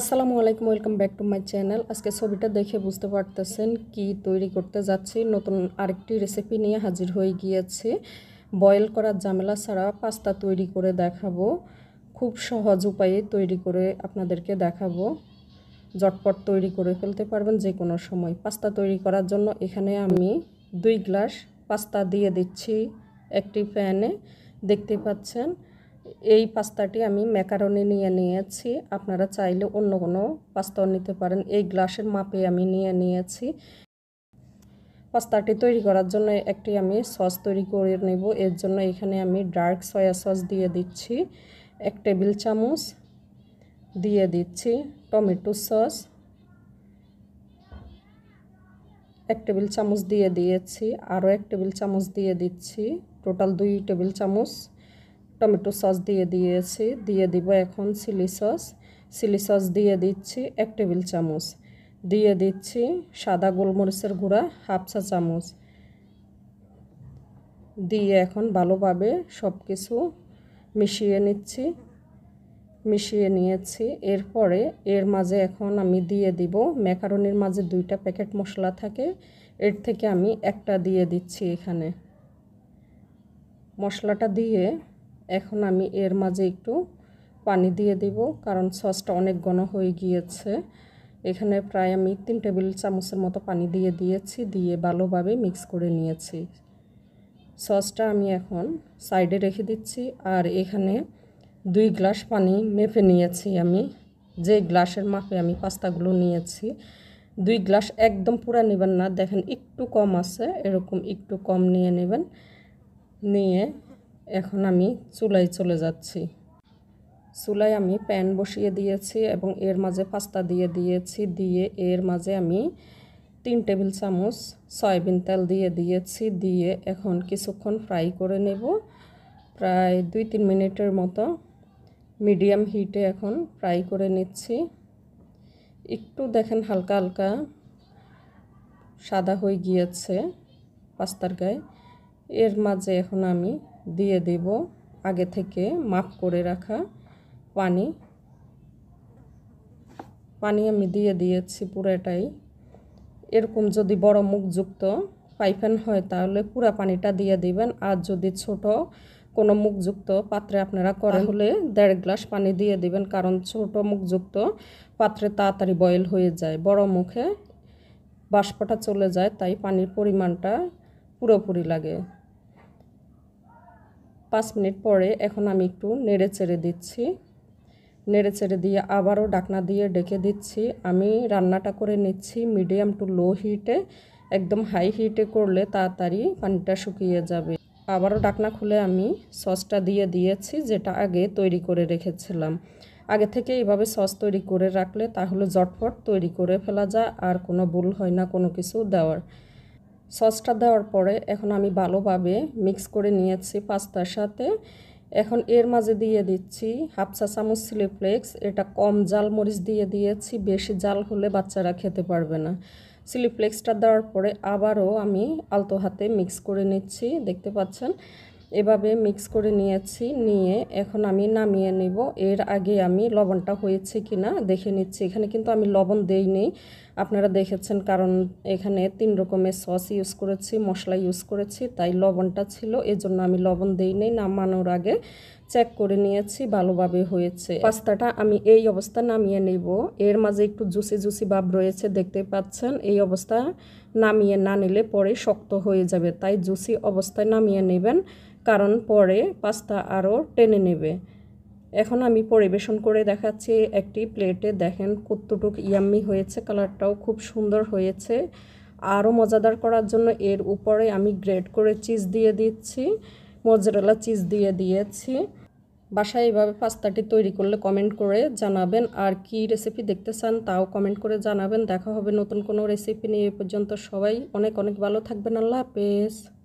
আসসালামু আলাইকুম welcome back to my channel আজকে ছবিটা দেখে বুঝতে পারতেছেন কি তৈরি করতে যাচ্ছি নতুন আরেকটি রেসিপি নিয়ে হাজির হয়ে গিয়েছে বয়েল করার জামেলা ছাড়া পাস্তা তৈরি করে দেখাবো খুব সহজ উপায়ে তৈরি করে আপনাদেরকে দেখাবো জটপট তৈরি করে ফেলতে পারবেন যে কোনো সময় পাস্তা তৈরি করার জন্য এখানে আমি দুই গ্লাস পাস্তা দিয়ে দিচ্ছি একটি প্যানে দেখতে পাচ্ছেন এই পাস্তাটি আমি ম্যাকারনি নিয়ে নিয়েছি আপনারা চাইলে অন্য কোনো পাস্তাও নিতে পারেন এই গ্লাসের মাপে আমি নিয়ে নিয়েছি পাস্তাটি তৈরি করার জন্য একটি আমি সস তৈরি করে নেব এর জন্য এখানে আমি ডার্ক সয়া সস দিয়ে দিচ্ছি এক টেবিল চামচ দিয়ে দিচ্ছি টমেটো সস এক টেবিল চামচ দিয়ে দিয়েছি আরও এক টেবিল চামচ দিয়ে দিচ্ছি টোটাল দুই টেবিল চামচ টমেটো সস দিয়ে দিয়েছি দিয়ে দিব এখন চিলি সস চিলি সস দিয়ে দিচ্ছি এক টেবিল চামচ দিয়ে দিচ্ছি সাদা গোলমরিচের গুঁড়া হাফ চা চামচ দিয়ে এখন ভালোভাবে সব কিছু মিশিয়ে নিচ্ছি মিশিয়ে নিয়েছি এরপরে এর মাঝে এখন আমি দিয়ে দিব ম্যাকারনির মাঝে দুইটা প্যাকেট মশলা থাকে এর থেকে আমি একটা দিয়ে দিচ্ছি এখানে মশলাটা দিয়ে এখন আমি এর মাঝে একটু পানি দিয়ে দেব কারণ সসটা অনেক ঘন হয়ে গিয়েছে এখানে প্রায় আমি তিন টেবিল চামচের মতো পানি দিয়ে দিয়েছি দিয়ে ভালোভাবে মিক্স করে নিয়েছি সসটা আমি এখন সাইডে রেখে দিচ্ছি আর এখানে দুই গ্লাস পানি মেপে নিয়েছি আমি যে গ্লাসের মাপে আমি পাস্তাগুলো নিয়েছি দুই গ্লাস একদম পুরা নেবেন না দেখেন একটু কম আছে এরকম একটু কম নিয়ে নেবেন নিয়ে এখন আমি চুলায় চলে যাচ্ছি চুলায় আমি প্যান বসিয়ে দিয়েছি এবং এর মাঝে পাস্তা দিয়ে দিয়েছি দিয়ে এর মাঝে আমি তিন টেবিল চামচ সয়াবিন তেল দিয়ে দিয়েছি দিয়ে এখন কিছুক্ষণ ফ্রাই করে নেব প্রায় দুই তিন মিনিটের মতো মিডিয়াম হিটে এখন ফ্রাই করে নিচ্ছি একটু দেখেন হালকা হালকা সাদা হয়ে গিয়েছে পাস্তার গায়ে এর মাঝে এখন আমি দিয়ে দেব আগে থেকে মাপ করে রাখা পানি পানি আমি দিয়ে দিয়েছি পুরোটাই এরকম যদি বড় মুখযুক্ত পাইপেন হয় তাহলে পুরা পানিটা দিয়ে দিবেন আর যদি ছোট কোনো মুখযুক্ত পাত্রে আপনারা করা হলে দেড় গ্লাস পানি দিয়ে দিবেন কারণ ছোট মুখযুক্ত পাত্রে তাড়াতাড়ি বয়েল হয়ে যায় বড় মুখে বাষ্পটা চলে যায় তাই পানির পরিমাণটা পুরোপুরি লাগে পাঁচ মিনিট পরে এখন আমি একটু নেড়ে চেড়ে দিচ্ছি নেড়ে চেড়ে দিয়ে আবারও ডাকনা দিয়ে ডেকে দিচ্ছি আমি রান্নাটা করে নিচ্ছি মিডিয়াম টু লো হিটে একদম হাই হিটে করলে তাড়াতাড়ি পানিটা শুকিয়ে যাবে আবারও ডাকনা খুলে আমি সসটা দিয়ে দিয়েছি যেটা আগে তৈরি করে রেখেছিলাম আগে থেকে এইভাবে সস তৈরি করে রাখলে তাহলে জটফট তৈরি করে ফেলা যায় আর কোনো ভুল হয় না কোনো কিছু দেওয়ার সসটা দেওয়ার পরে এখন আমি ভালোভাবে মিক্স করে নিয়েছি পাস্তার সাথে এখন এর মাঝে দিয়ে দিচ্ছি হাফ চা চামচ সিলিফ্লেক্স এটা কম জাল মরিচ দিয়ে দিয়েছি বেশি জাল হলে বাচ্চারা খেতে পারবে না সিলিফ্লেক্সটা দেওয়ার পরে আবারও আমি আলতো হাতে মিক্স করে নিচ্ছি দেখতে পাচ্ছেন এভাবে মিক্স করে নিয়েছি নিয়ে এখন আমি নামিয়ে নিব এর আগে আমি লবণটা হয়েছে কি না দেখে নিচ্ছি এখানে কিন্তু আমি লবণ দেইনি আপনারা দেখেছেন কারণ এখানে তিন রকমের সস ইউজ করেছি মশলা ইউজ করেছি তাই লবণটা ছিল এজন্য আমি লবণ দেইনি নামানোর আগে চেক করে নিয়েছি ভালোভাবে হয়েছে পাস্তাটা আমি এই অবস্থা নামিয়ে নেব এর মাঝে একটু জুসি জুসি ভাব রয়েছে দেখতে পাচ্ছেন এই অবস্থা নামিয়ে না নিলে পরে শক্ত হয়ে যাবে তাই জুসি অবস্থায় নামিয়ে নেবেন কারণ পরে পাস্তা আরও টেনে নেবে এখন আমি পরিবেশন করে দেখাচ্ছি একটি প্লেটে দেখেন কুত্তুটুক ইয়াম্মি হয়েছে কালারটাও খুব সুন্দর হয়েছে আরও মজাদার করার জন্য এর উপরে আমি গ্রেড করে চিজ দিয়ে দিচ্ছি মজরালা চিজ দিয়ে দিয়েছি বাসায় এইভাবে পাস্তাটি তৈরি করলে কমেন্ট করে জানাবেন আর কি রেসিপি দেখতে চান তাও কমেন্ট করে জানাবেন দেখা হবে নতুন কোনো রেসিপি নিয়ে এ পর্যন্ত সবাই অনেক অনেক ভালো থাকবেন আল্লাহ হাফেজ